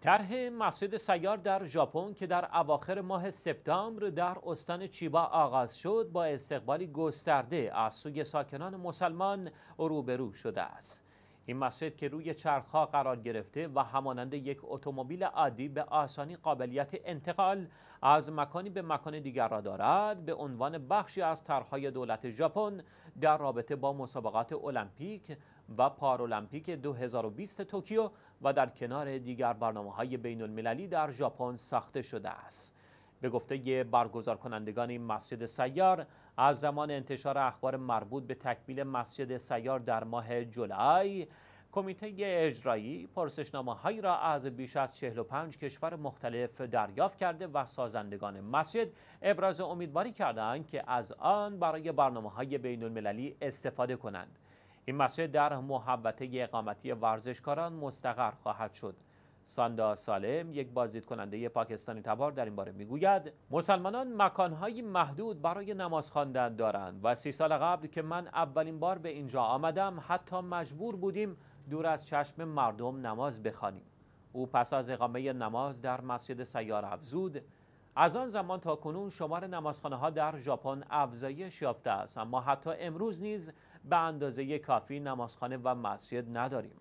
طرح مسجد سیار در ژاپن که در اواخر ماه سپتامبر در استان چیبا آغاز شد با استقبالی گسترده از سوی ساکنان مسلمان روبرو شده است این مسجد که روی چرخها قرار گرفته و همانند یک اتومبیل عادی به آسانی قابلیت انتقال از مکانی به مکان دیگر را دارد به عنوان بخشی از طرحهای دولت ژاپن در رابطه با مسابقات المپیک و پارالمپیک 2020 توکیو و در کنار دیگر برنامه های بین المللی در ژاپن ساخته شده است. به گفته برگزار کنندگان این مسجد سیار از زمان انتشار اخبار مربوط به تکمیل مسجد سیار در ماه جولای کمیته اجرایی پرسشنامه هایی را از بیش از 45 کشور مختلف دریافت کرده و سازندگان مسجد ابراز امیدواری کردند که از آن برای برنامه های بین المللی استفاده کنند. این مسجد در محوطه اقامتی ورزشکاران مستقر خواهد شد ساندا سالم یک بازدید کننده پاکستانی تبار در این باره میگوید مسلمانان مکانهای محدود برای نماز خواندن دارند و سی سال قبل که من اولین بار به اینجا آمدم حتی مجبور بودیم دور از چشم مردم نماز بخوانیم او پس از اقامه نماز در مسجد سیار افزود از آن زمان تا کنون شمار نمازخانه ها در ژاپن افزایش یافته است اما حتی امروز نیز به اندازه کافی نمازخانه و مسجد نداریم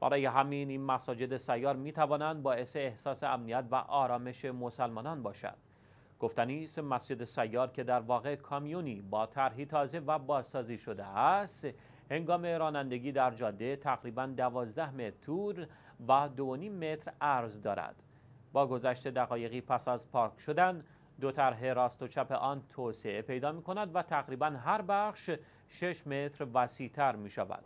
برای همین این مساجد سیار می توانند باعث احساس امنیت و آرامش مسلمانان باشد گفتنی است مسجد سیار که در واقع کامیونی با طرحی تازه و بازسازی شده است هنگام رانندگی در جاده تقریبا دوازده متر طول و 2.5 متر عرض دارد با گذشت دقایقی پس از پارک شدن دو طرح راست و چپ آن توسعه پیدا می کند و تقریبا هر بخش 6 متر وسیعتر می شود.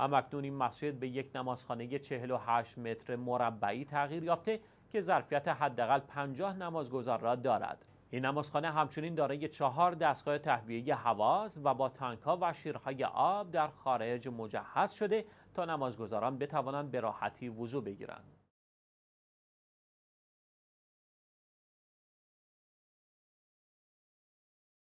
همکنون این مسجد به یک نمازخانه 48 متر مربعی تغییر یافته که ظرفیت حداقل 50 نمازگزار را دارد. این نمازخانه همچنین دارای چهار دستگاه تهویه هواز و با ها و شیرهای آب در خارج مجهز شده تا نمازگزاران بتوانند به راحتی وضوع بگیرند.